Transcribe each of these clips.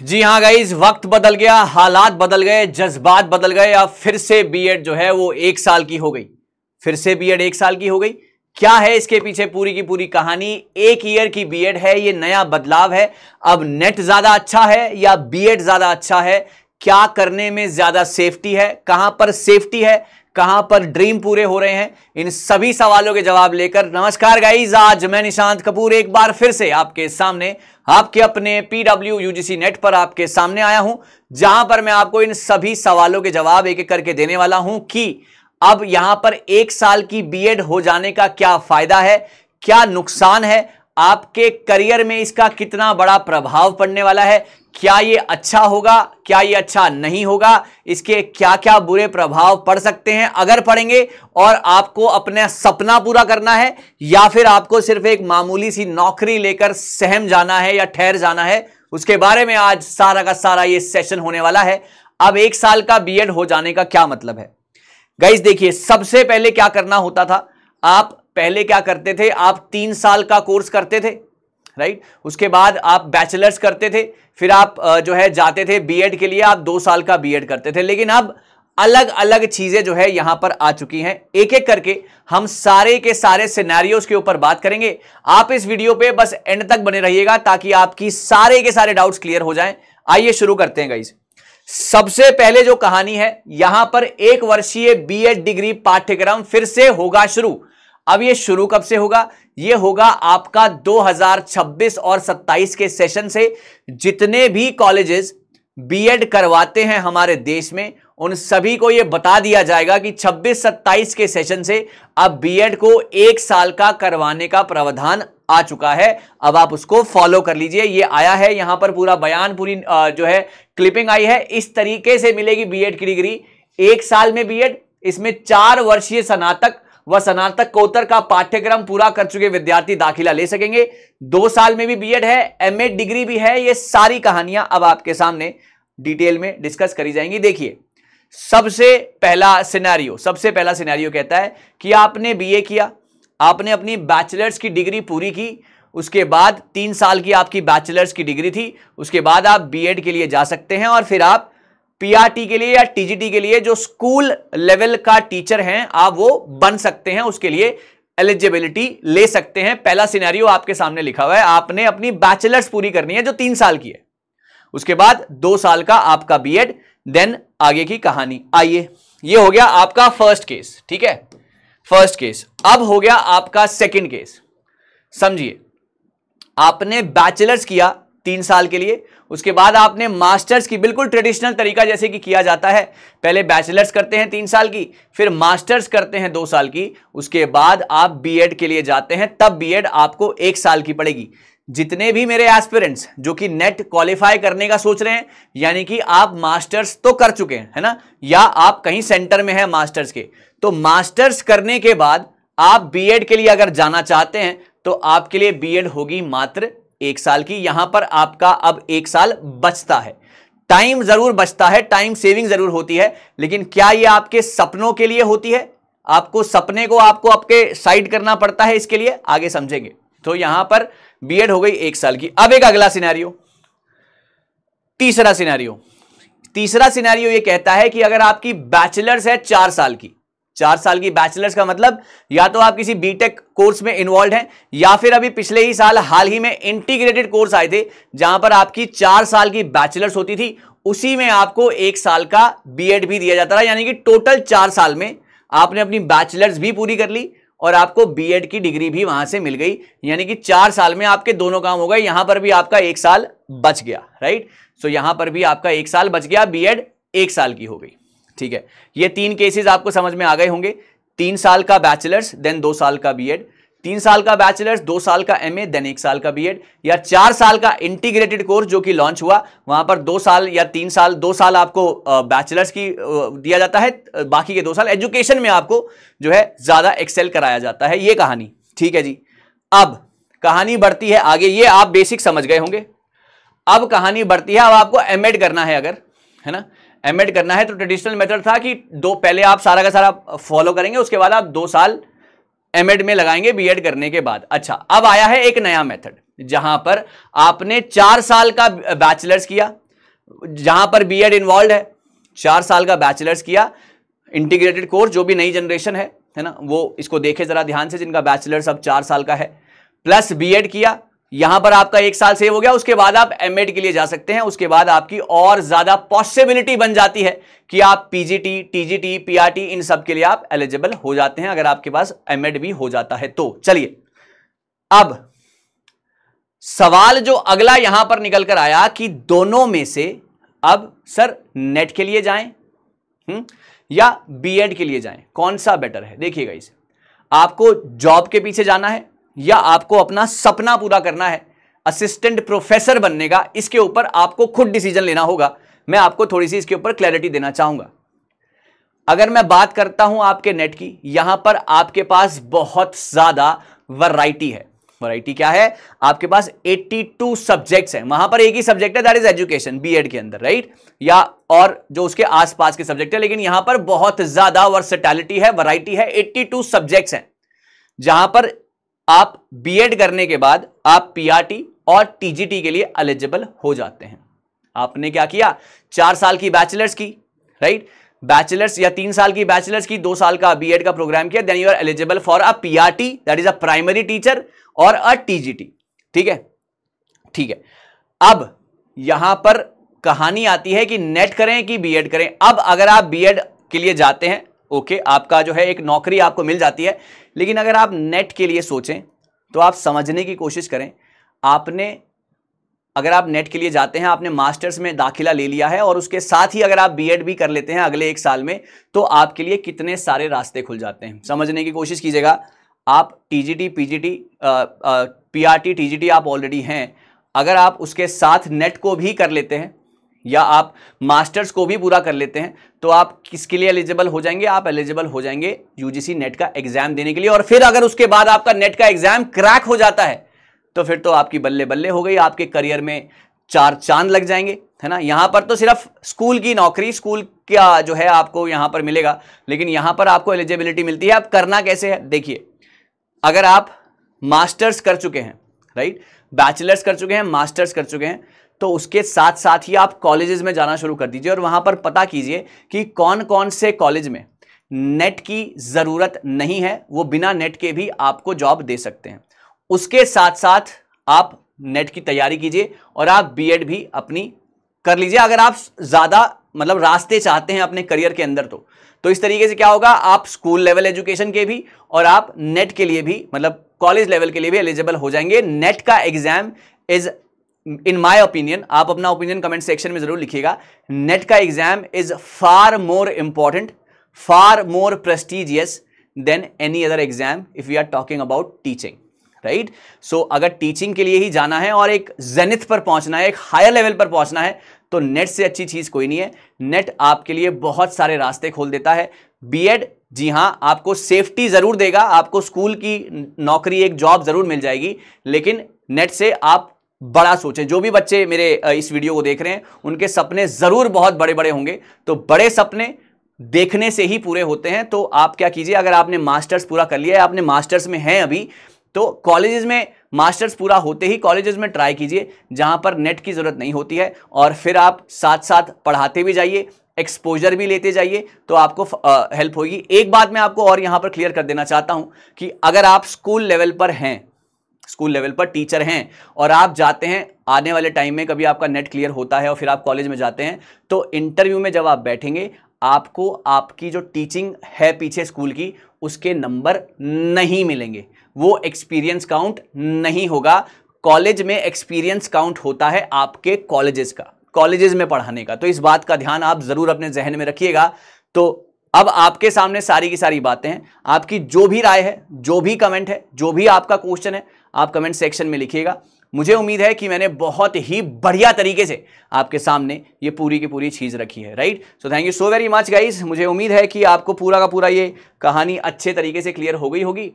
जी हाँ गाइज वक्त बदल गया हालात बदल गए जज्बात बदल गए अब फिर से बीएड जो है वो एक साल की हो गई फिर से बीएड एक साल की हो गई क्या है इसके पीछे पूरी की पूरी कहानी एक ईयर की बीएड है ये नया बदलाव है अब नेट ज्यादा अच्छा है या बीएड ज्यादा अच्छा है क्या करने में ज्यादा सेफ्टी है कहां पर सेफ्टी है कहां पर ड्रीम पूरे हो रहे हैं इन सभी सवालों के जवाब लेकर नमस्कार गाइज आज मैं निशांत कपूर एक बार फिर से आपके सामने आपके अपने पीडब्ल्यू यूजीसी नेट पर आपके सामने आया हूं जहां पर मैं आपको इन सभी सवालों के जवाब एक एक करके देने वाला हूं कि अब यहां पर एक साल की बीएड हो जाने का क्या फायदा है क्या नुकसान है आपके करियर में इसका कितना बड़ा प्रभाव पड़ने वाला है क्या ये अच्छा होगा क्या ये अच्छा नहीं होगा इसके क्या क्या बुरे प्रभाव पड़ सकते हैं अगर पड़ेंगे और आपको अपना सपना पूरा करना है या फिर आपको सिर्फ एक मामूली सी नौकरी लेकर सहम जाना है या ठहर जाना है उसके बारे में आज सारा का सारा ये सेशन होने वाला है अब एक साल का बी हो जाने का क्या मतलब है गाइज देखिए सबसे पहले क्या करना होता था आप पहले क्या करते थे आप तीन साल का कोर्स करते थे राइट उसके बाद आप बैचलर्स करते थे फिर आप जो है जाते थे बीएड के लिए आप दो साल का बीएड करते थे लेकिन अब अलग अलग चीज़ें जो है यहां पर आ चुकी हैं एक एक करके हम सारे के सारे सिनेरियोज के ऊपर बात करेंगे आप इस वीडियो पे बस एंड तक बने रहिएगा ताकि आपकी सारे के सारे डाउट्स क्लियर हो जाएं आइए शुरू करते हैं गाइज सबसे पहले जो कहानी है यहां पर एक वर्षीय बीएड डिग्री पाठ्यक्रम फिर से होगा शुरू अब ये शुरू कब से होगा ये होगा आपका 2026 और 27 के सेशन से जितने भी कॉलेजेस बीएड करवाते हैं हमारे देश में उन सभी को यह बता दिया जाएगा कि 26-27 के सेशन से अब बीएड को एक साल का करवाने का प्रावधान आ चुका है अब आप उसको फॉलो कर लीजिए ये आया है यहां पर पूरा बयान पूरी जो है क्लिपिंग आई है इस तरीके से मिलेगी बीएड की डिग्री एक साल में बीएड इसमें चार वर्षीय स्नातक व स्नातकोत्तर का पाठ्यक्रम पूरा कर चुके विद्यार्थी दाखिला ले सकेंगे दो साल में भी बीएड है एमए डिग्री भी है ये सारी कहानियां अब आपके सामने डिटेल में डिस्कस करी जाएंगी देखिए सबसे पहला सिनेरियो सबसे पहला सिनेरियो कहता है कि आपने बीए किया आपने अपनी बैचलर्स की डिग्री पूरी की उसके बाद तीन साल की आपकी बैचलर्स की डिग्री थी उसके बाद आप बीएड के लिए जा सकते हैं और फिर आप पीआरटी के लिए या टीजीटी के लिए जो स्कूल लेवल का टीचर हैं आप वो बन सकते हैं उसके लिए एलिजिबिलिटी ले सकते हैं पहला सिनेरियो आपके सामने लिखा हुआ है आपने अपनी बैचलर्स पूरी करनी है जो तीन साल की है उसके बाद दो साल का आपका बीएड देन आगे की कहानी आइए ये हो गया आपका फर्स्ट केस ठीक है फर्स्ट केस अब हो गया आपका सेकंड केस समझिए आपने बैचलर्स किया तीन साल के लिए उसके बाद आपने मास्टर्स की बिल्कुल ट्रेडिशनल तरीका जैसे कि किया जाता है पहले बैचलर्स करते हैं तीन साल की फिर मास्टर्स करते हैं दो साल की उसके बाद आप बीएड के लिए जाते हैं तब बीएड आपको एक साल की पड़ेगी जितने भी मेरे एस्पिरेंट्स जो कि नेट क्वालिफाई करने का सोच रहे हैं यानी कि आप मास्टर्स तो कर चुके हैं है ना या आप कहीं सेंटर में है मास्टर्स के तो मास्टर्स करने के बाद आप बी के लिए अगर जाना चाहते हैं तो आपके लिए बी होगी मात्र एक साल की यहां पर आपका अब एक साल बचता है टाइम जरूर बचता है टाइम सेविंग जरूर होती है लेकिन क्या ये आपके सपनों के लिए होती है आपको सपने को आपको आपके साइड करना पड़ता है इसके लिए आगे समझेंगे तो यहां पर बीएड हो गई एक साल की अब एक अगला सिनेरियो तीसरा सिनेरियो तीसरा सिनेरियो ये कहता है कि अगर आपकी बैचलर्स है चार साल की चार साल की बैचलर्स का मतलब या तो आप किसी बीटेक कोर्स में इन्वॉल्व हैं या फिर अभी पिछले ही साल हाल ही में इंटीग्रेटेड कोर्स आए थे जहां पर आपकी चार साल की बैचलर्स होती थी उसी में आपको एक साल का बीएड भी दिया जाता था यानी कि टोटल चार साल में आपने अपनी बैचलर्स भी पूरी कर ली और आपको बीएड की डिग्री भी वहां से मिल गई यानी कि चार साल में आपके दोनों काम हो गए यहां पर भी आपका एक साल बच गया राइट सो यहां पर भी आपका एक साल बच गया बीएड एक साल की हो गई ठीक है ये तीन केसेस आपको समझ में आ गए होंगे तीन साल का बैचलर्स देन दो साल का बीएड तीन साल का बैचलर्स दो साल का एमए देन एक साल का बीएड या चार साल का इंटीग्रेटेड कोर्स जो कि लॉन्च हुआ वहां पर दो साल या तीन साल दो साल आपको बैचलर्स की दिया जाता है बाकी के दो साल एजुकेशन में आपको जो है ज़्यादा एक्सेल कराया जाता है ये कहानी ठीक है जी अब कहानी बढ़ती है आगे ये आप बेसिक समझ गए होंगे अब कहानी बढ़ती है अब आपको एमएड करना है अगर है ना एमएड करना है तो ट्रेडिशनल मेथड था कि दो पहले आप सारा का सारा फॉलो करेंगे उसके बाद आप दो साल एमएड में लगाएंगे बीएड करने के बाद अच्छा अब आया है एक नया मेथड जहां पर आपने चार साल का बैचलर्स किया जहां पर बीएड इन्वॉल्व है चार साल का बैचलर्स किया इंटीग्रेटेड कोर्स जो भी नई जनरेशन है है ना वो इसको देखे जरा ध्यान से जिनका बैचलर्स अब चार साल का है प्लस बीएड किया यहां पर आपका एक साल सेव हो गया उसके बाद आप एम के लिए जा सकते हैं उसके बाद आपकी और ज्यादा पॉसिबिलिटी बन जाती है कि आप पीजीटी टीजीटी पीआरटी इन सब के लिए आप एलिजिबल हो जाते हैं अगर आपके पास एम भी हो जाता है तो चलिए अब सवाल जो अगला यहां पर निकल कर आया कि दोनों में से अब सर नेट e के लिए जाए हम्म, या बी के लिए जाए कौन सा बेटर है देखिएगा इसे आपको जॉब के पीछे जाना है या आपको अपना सपना पूरा करना है असिस्टेंट प्रोफेसर बनने का इसके ऊपर आपको खुद डिसीजन लेना होगा मैं आपको थोड़ी सी इसके ऊपर क्लैरिटी देना चाहूंगा अगर मैं बात करता हूं आपके नेट की यहां पर आपके पास बहुत ज्यादा वराइटी है वराइटी क्या है आपके पास 82 सब्जेक्ट्स हैं वहां पर एक ही सब्जेक्ट है दैट इज एजुकेशन बीएड के अंदर राइट या और जो उसके आसपास के सब्जेक्ट है लेकिन यहां पर बहुत ज्यादा वर्सिटैलिटी है वराइटी है एट्टी सब्जेक्ट्स हैं जहां पर आप बीएड करने के बाद आप पीआरटी और टीजीटी के लिए एलिजिबल हो जाते हैं आपने क्या किया चार साल की बैचलर्स की राइट बैचलर्स या तीन साल की बैचलर्स की दो साल का बीएड का प्रोग्राम किया then you are eligible for a PRT that is a primary teacher और अ टीजीटी ठीक है ठीक है अब यहां पर कहानी आती है कि नेट करें कि बीएड करें अब अगर आप बीएड के लिए जाते हैं ओके आपका जो है एक नौकरी आपको मिल जाती है लेकिन अगर आप नेट के लिए सोचें तो आप समझने की कोशिश करें आपने अगर आप नेट के लिए जाते हैं आपने मास्टर्स में दाखिला ले लिया है और उसके साथ ही अगर आप बीएड भी कर लेते हैं अगले एक साल में तो आपके लिए कितने सारे रास्ते खुल जाते हैं समझने की कोशिश कीजिएगा आप टीजीटी पीजीटी पीआरटी टीजीटी आप ऑलरेडी हैं अगर आप उसके साथ नेट को भी कर लेते हैं या आप मास्टर्स को भी पूरा कर लेते हैं तो आप किसके लिए एलिजिबल हो जाएंगे आप एलिजिबल हो जाएंगे यूजीसी नेट का एग्जाम देने के लिए और फिर अगर उसके बाद आपका नेट का एग्जाम क्रैक हो जाता है तो फिर तो आपकी बल्ले बल्ले हो गई आपके करियर में चार चांद लग जाएंगे है ना यहाँ पर तो सिर्फ स्कूल की नौकरी स्कूल का जो है आपको यहाँ पर मिलेगा लेकिन यहाँ पर आपको एलिजिबिलिटी मिलती है आप करना कैसे है देखिए अगर आप मास्टर्स कर चुके हैं राइट बैचलर्स कर चुके हैं मास्टर्स कर चुके हैं तो उसके साथ साथ ही आप कॉलेजेस में जाना शुरू कर दीजिए और वहां पर पता कीजिए कि कौन कौन से कॉलेज में नेट की ज़रूरत नहीं है वो बिना नेट के भी आपको जॉब दे सकते हैं उसके साथ साथ आप नेट की तैयारी कीजिए और आप बीएड भी अपनी कर लीजिए अगर आप ज़्यादा मतलब रास्ते चाहते हैं अपने करियर के अंदर तो तो इस तरीके से क्या होगा आप स्कूल लेवल एजुकेशन के भी और आप नेट के लिए भी मतलब कॉलेज लेवल के लिए भी एलिजिबल हो जाएंगे नेट का exam is in my opinion आप अपना ओपिनियन कमेंट सेक्शन में जरूर लिखिएगा नेट का exam is far more important far more prestigious than any other exam if you are talking about teaching right so अगर टीचिंग के लिए ही जाना है और एक जेनिथ पर पहुंचना है एक हायर लेवल पर पहुंचना है तो नेट से अच्छी चीज़ कोई नहीं है नेट आपके लिए बहुत सारे रास्ते खोल देता है बीएड जी हां आपको सेफ्टी ज़रूर देगा आपको स्कूल की नौकरी एक जॉब ज़रूर मिल जाएगी लेकिन नेट से आप बड़ा सोचें जो भी बच्चे मेरे इस वीडियो को देख रहे हैं उनके सपने ज़रूर बहुत बड़े बड़े होंगे तो बड़े सपने देखने से ही पूरे होते हैं तो आप क्या कीजिए अगर आपने मास्टर्स पूरा कर लिया है आपने मास्टर्स में हैं अभी तो कॉलेजेस में मास्टर्स पूरा होते ही कॉलेजेस में ट्राई कीजिए जहाँ पर नेट की ज़रूरत नहीं होती है और फिर आप साथ साथ पढ़ाते भी जाइए एक्सपोजर भी लेते जाइए तो आपको हेल्प होगी एक बात मैं आपको और यहाँ पर क्लियर कर देना चाहता हूँ कि अगर आप स्कूल लेवल पर हैं स्कूल लेवल पर टीचर हैं और आप जाते हैं आने वाले टाइम में कभी आपका नेट क्लियर होता है और फिर आप कॉलेज में जाते हैं तो इंटरव्यू में जब आप बैठेंगे आपको आपकी जो टीचिंग है पीछे स्कूल की उसके नंबर नहीं मिलेंगे वो एक्सपीरियंस काउंट नहीं होगा कॉलेज में एक्सपीरियंस काउंट होता है आपके कॉलेजेस का कॉलेजेस में पढ़ाने का तो इस बात का ध्यान आप ज़रूर अपने जहन में रखिएगा तो अब आपके सामने सारी की सारी बातें हैं आपकी जो भी राय है जो भी कमेंट है जो भी आपका क्वेश्चन है आप कमेंट सेक्शन में लिखिएगा मुझे उम्मीद है कि मैंने बहुत ही बढ़िया तरीके से आपके सामने ये पूरी की पूरी चीज़ रखी है right so thank you so very much guys मुझे उम्मीद है कि आपको पूरा का पूरा ये कहानी अच्छे तरीके से क्लियर हो गई होगी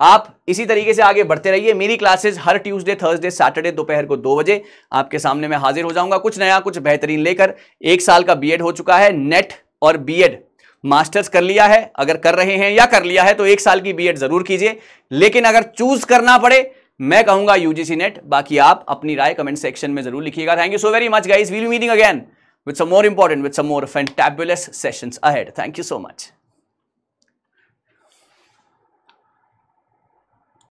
आप इसी तरीके से आगे बढ़ते रहिए मेरी क्लासेस हर ट्यूसडे थर्सडे सैटरडे दोपहर को दो बजे आपके सामने मैं हाजिर हो जाऊंगा कुछ नया कुछ बेहतरीन लेकर एक साल का बी हो चुका है नेट और बी मास्टर्स कर लिया है अगर कर रहे हैं या कर लिया है तो एक साल की बी जरूर कीजिए लेकिन अगर चूज करना पड़े मैं कहूंगा यूजीसी नेट बाकी आप अपनी राय कमेंट सेक्शन में जरूर लिखिएगा thank you so very much guys we'll meeting again with some more important with some more fantabulous sessions ahead thank you so much